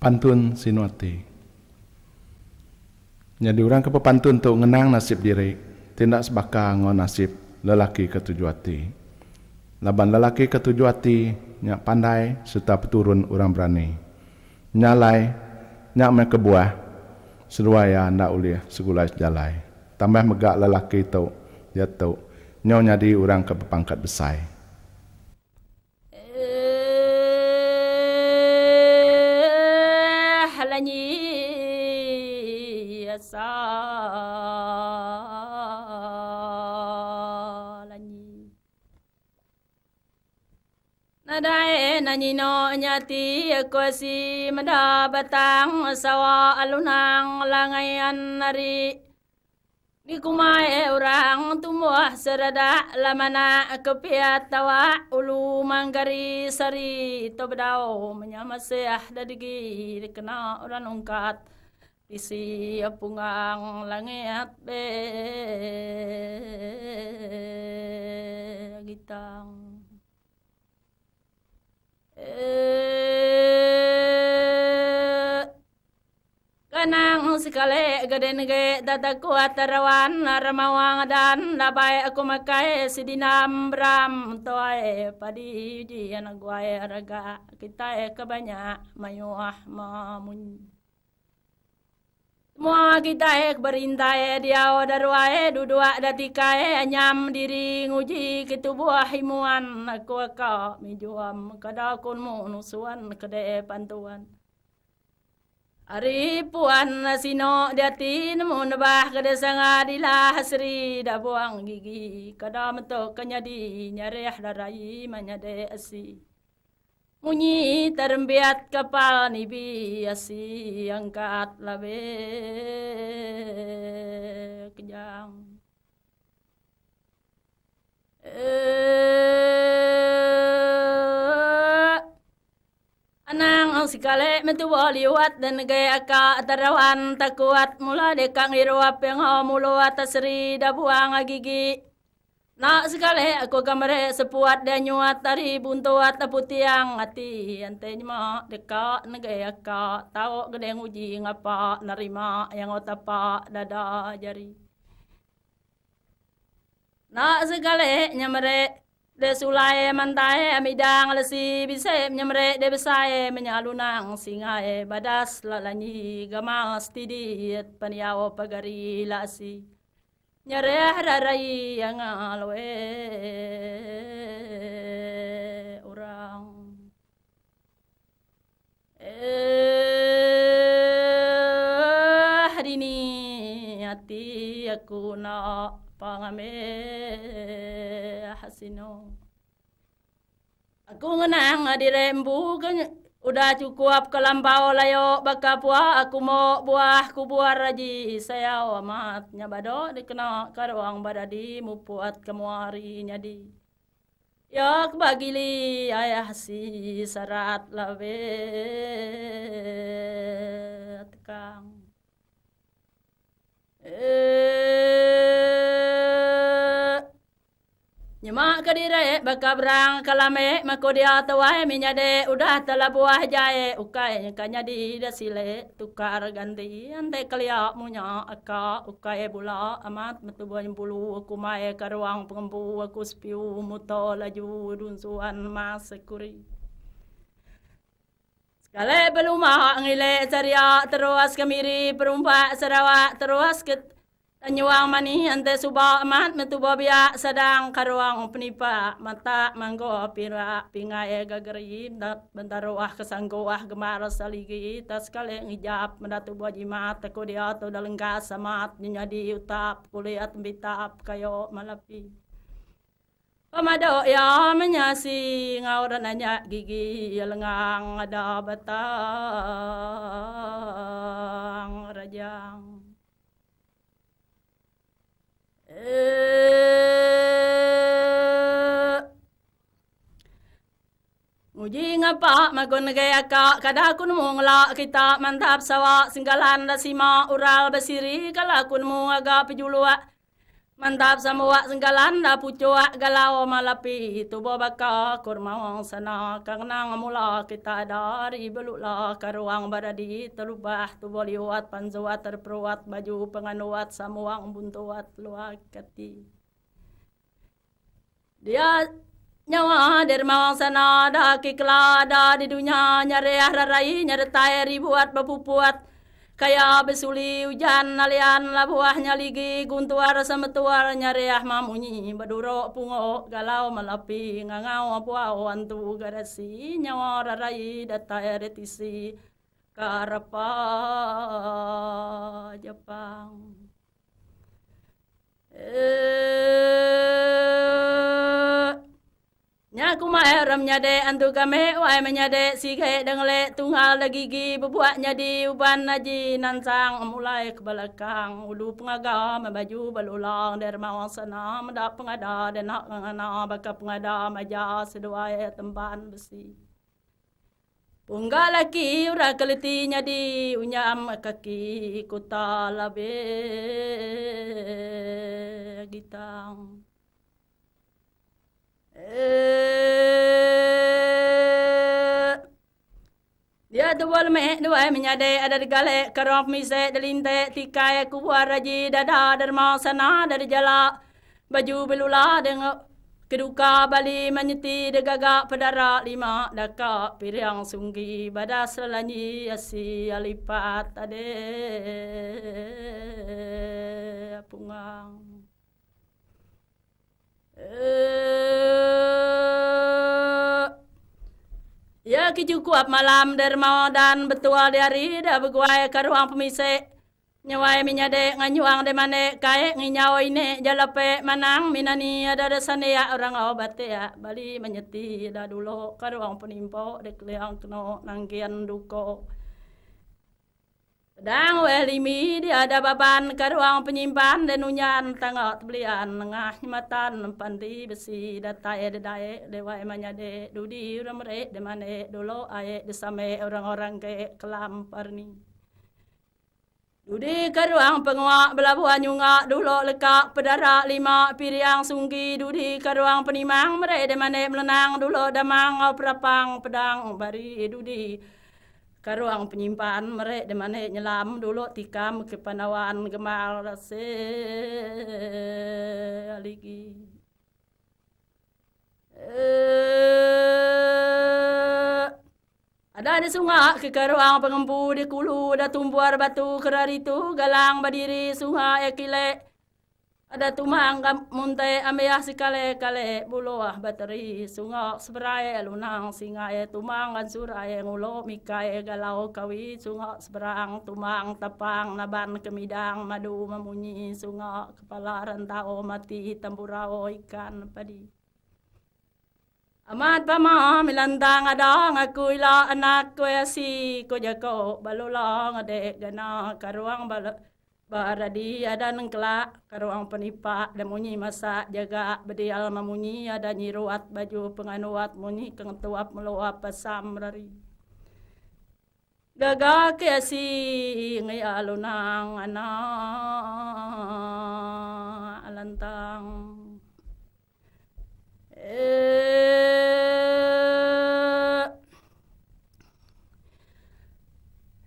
pantun sinuati jadi orang kepe pantun untuk mengenang nasib diri Tidak sebaka ngon nasib lelaki ketujuh hati laban lelaki ketujuh hati nyak pandai serta peturun orang berani nyalai nyak me kebuah seruaya nak ulih segulai jalai tambah megak lelaki itu ya tu nyau di orang kepe pangkat besai Nino nyati no nyati si mada batang sawa alunang langayan nari di kumai orang e tumbuh serada lamana kepiat tawa ulu manggari sari tobdao menyamasih dadigi dikena orang ungkat isi pungang langit be gitang Eh, Kanang sikale gaden ge kuat atarawan ramawang dan labai aku makai sidinam bram toai padi di anak guai raga kita kebanyak mayuah mamun. Mua kita ek berintai dia odarwae dudua e anyam diri nguji buah himuan aku aka mijuam kun mu nusuan e pantuan. Ari puan sino datin mu nebah sanga dilah sri da buang gigi kada mentok kenyadi nyareh darai manyade asih. Munyi terbiat kapal nibi yang angkat labe kejang. Eh, anang ang sikale metuwa liwat dan gaya ka tarawan takuat mula dekang iruap yang atas atas ri dabuang agigi. Nak sekali aku gambar sepuat dan nyuat dari buntu atau tiang hati ante nyema dekat, negara kak tahu gede uji ngapa nerima yang otapa dada jari. Nak sekali nyamre de sulai mantai amidang lesi bisa nyamre de besai menyalunang singa badas lalanyi gamas tidiet paniawo pagari lasi nyare hararai yang alwe orang eh hari ini hati aku nak pangame hasino aku ngenang adirembu kan. Udah cukup kelambau layo baka puah aku mau buah ku buah raji saya amat nyabado dikena karuang badadi mu puat kemuari nyadi. Yok bagili ayah si sarat lawe tekang. Eh Nyama kadire baka brang kalame makodia tawae minyade udah buah jae ukae kanya di dasile tukar ganti ande kalia munya aka ukai bula amat metubuan bulu aku mae karuang pengempu aku spiu muto laju dunsuan mas sekuri. Sekale belum ngile ceria terus kemiri perumpak serawak terus ke Tanyuang mani ante suba amat metu babia sedang karuang penipa mata manggo pira pinga ega geri dat kesanggo kesanggoah gemar saligi tas kale ngijap mendatu baji mata ko dia tu dalengka samat nyadi utap kuliat bitap kayo malapi. Pamado ya menyasi ngauran nanya gigi ya lengang ada batang rajang. Eh. ngapa magun gaya ka kada kun mungla kita mantap sawa singgalan dasima ural basiri kala kun mu aga pejuluak Mantap samawa senggalan da pucua galau malapi tubo baka kurmawang sana karena ngamula kita dari belula karuang baradi terubah wat boliwat panzuat terperuat baju penganuat samuang buntuat luak kati. Dia nyawa derma dermawang sana da kiklada di dunia nyari rai nyari tayari buat bepupuat kaya besuli hujan nalian labuahnya ligi guntuar semetuar nyariah mamunyi baduro pungo galau malapi ngangau apuau antu garasi nyawa rarai data eretisi karapa Jepang. aku kuma eram nyade antu kame wae menyade sike dengle lagi gigi bubuak nyadi uban naji nansang mulai kebelakang ulu pengaga membaju belulang dermawan sana meda pengada dan nak ngana baka pengada maja seduai tempat besi. Unggal laki ura keliti nyadi unyam kaki kuta labe gitang. Eh. Ya dual me dua eh, menyade ada gale kerop mise delinte tikai kubuar raji dada derma sana dari jala baju belula dengan keduka bali menyeti degaga pedara lima daka piriang sunggi badas selanyi asi alipat ade pungang. Eh. Ya kijukuap malam derma dan betual dah da beguai karuang pemise. Nyawai minyade nganyuang de mane kae nginyawa ini jalape manang minani ada desane ya orang obat ya bali menyeti dah dulu karuang penimpo dek leang keno nangkian duko. Dang welimi di ada baban ke ruang penyimpan dan unyan tengok belian ngah nyematan pandi besi data de dae dewa emanya de dudi mere de mane dolo ae de orang-orang ke kelam parni. Dudi ke ruang penguak belabuhan nyunga dulo lekak pedara lima piriang sunggi dudi ke ruang penimang mere de mane melenang dulu damang oprapang pedang bari dudi karuang penyimpaan mereka di mana nyelam dulu tika ke panawaan gemar se aligi eh ada di sungai ke karuang pengempu di kulu da tumbuar batu itu galang berdiri sungai ekile ada tuma angam munte ameya sikale kale buloa ah, bateri sunga sebrae lunang singae tumang ansurae ngulo mikae galau kawi sunga seberang tumang tapang naban kemidang madu mamunyi sunga kepala rentao mati tamburau ikan padi Amat pama milandang adang aku ila anak kue si ko balulang balolong ade gana karuang balok bara di ada nang kelak karo ang panipa munyi masa jaga bedi alma munyi ada nyiruat baju penganuat munyi keng tuap meluap pasam rari Gaga ke si ngai alunang ana alantang eh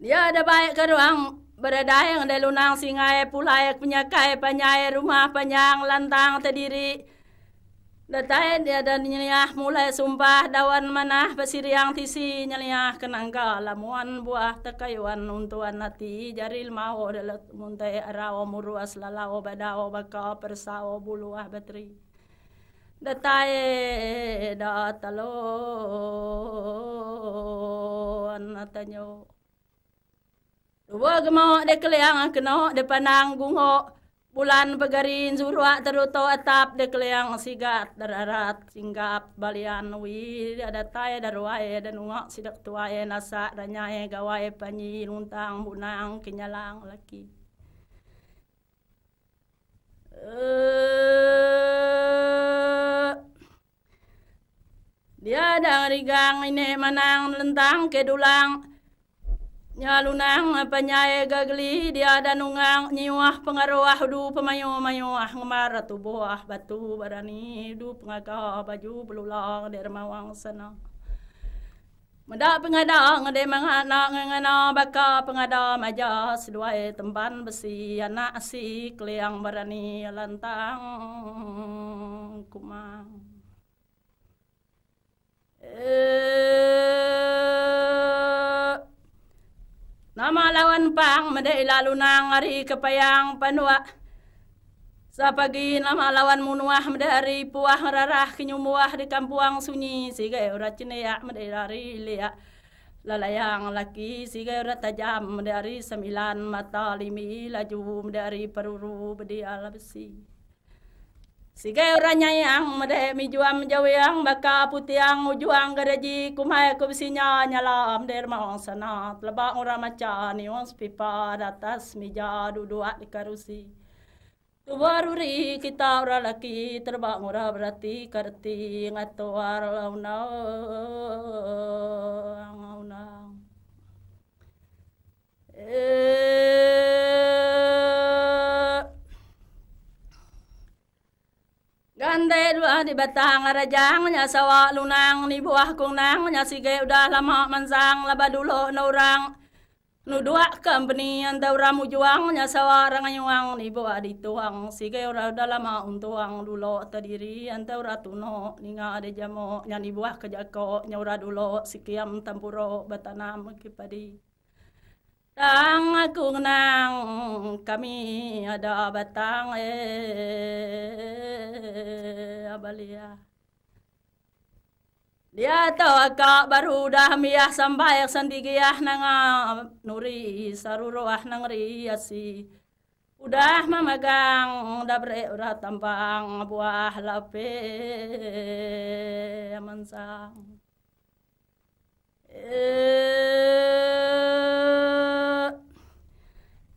dia ada baik karo ang Beradayang delunang singae pulayak penyakai panyai rumah panjang lantang terdiri. Datai dia dan nyeliah mulai sumpah dawan manah yang tisi nyeliah kenangka lamuan buah tekayuan untuan nati jaril maho dalat muntai arao muruas lalau badao bakao persao buluah bateri. Datai datalo anatanyo. Dua gemok de keleang kena de panang gungho. Bulan pegarin zurwa teruto atap de keleang sigat dararat singgap balian wi ada tay darwae dan uwa sidak tuae nasa ranyae gawae panyi luntang bunang kenyalang laki. Eh, dia ada rigang ini menang lentang kedulang Nyalunang apanyaya gagli dia danungang nyiwah pengaruah du pemayo mayuah ngemar tu buah batu barani du pengaka baju belulang di remawang sana. Meda pengada ngede mangana ngana baka pengada maja seduai temban besi anak si kliang berani lantang kumang. Eh Nama lawan pang medek lalu nang hari kepayang panua. Sapagi nama lawan munuah medari puah rarah kenyumuah di kampuang sunyi. Sige urat cenea medek lari liak. Lalayang laki sige urat tajam medari sembilan mata limi laju medari peruru bedi ala besi. Sigai orangnya yang mede mi juam yang baka yang ujuang gadaji kumai kubisinya nyala am der maong sana telebak orang maca ni ons pipa datas mija dua di karusi. Tubaruri kita orang laki terbang ora berarti kerti ngatuar launau launau. Eh Pandai dua di batang rajang nya sawa lunang ni buah kunang nya sige udah lama manzang laba dulu norang nu dua company anda ramu juang nya sawa rang nyuang ni buah di tuang sige ora udah lama untuang dulu terdiri anda ora tuno ni nga ada jamo nya ni buah kejako nya ora dulu sikiam tampuro batanam kepadi tang kung nang kami ada batang eh abalia dia tahu kak baru dah yang sendiri ya nang eh, nuri saruruah nang riasi udah mama dabre udah tampang buah lape mansang. Eh,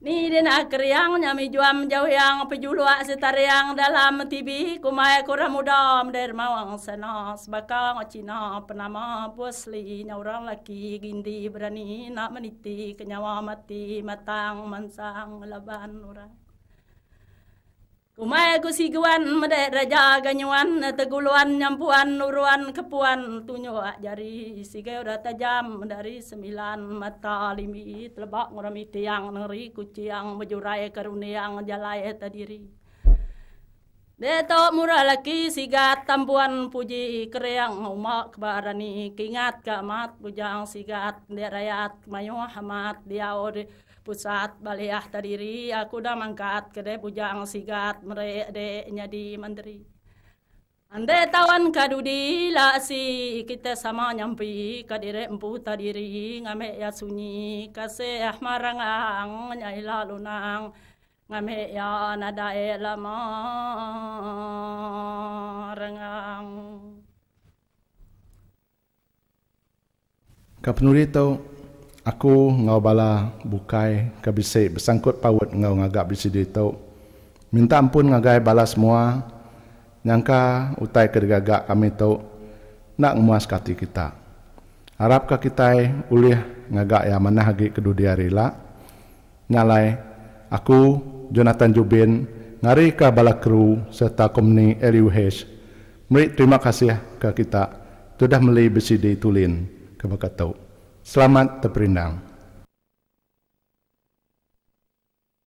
Ni den yang nyami juam jauh yang pejulua yang dalam tibi kumai kurang mudam der mawang senos bakang cina penama pusli nyaurang laki gindi berani nak meniti kenyawa mati matang mansang laban orang si kusiguan mede raja ganyuan teguluan nyampuan nuruan kepuan tunyo jari sige udah tajam dari sembilan mata limit lebak ngurami tiang ngeri kuciang mejurai karuniang jalai tadiri. Deto murah laki siga tampuan puji kereang umak kebarani kingat kamat bujang sigat derayat mayu hamat diaori pusat baliah tadiri aku dah mangkat kede bujang sigat merek de nyadi menteri Ande tawan kadudi la si kita sama nyampi kadire empu tadiri ngame ya sunyi kase ah ang nyai lalunang ngame ya nada elama rengang Kapanuritaw Aku ngau bala bukai kabisai bersangkut pawut ngau ngagap di sidi tau. Minta ampun ngagai bala semua nyangka utai kedegagak kami tau nak muas kati kita. Harap ka kita ulih ngagak ya manah lagi kedua dia rela. Nyalai aku Jonathan Jubin ngari ka bala kru serta komuni LUH. Merik terima kasih ke kita sudah meli besi di tulin ke bakat Selamat berendam.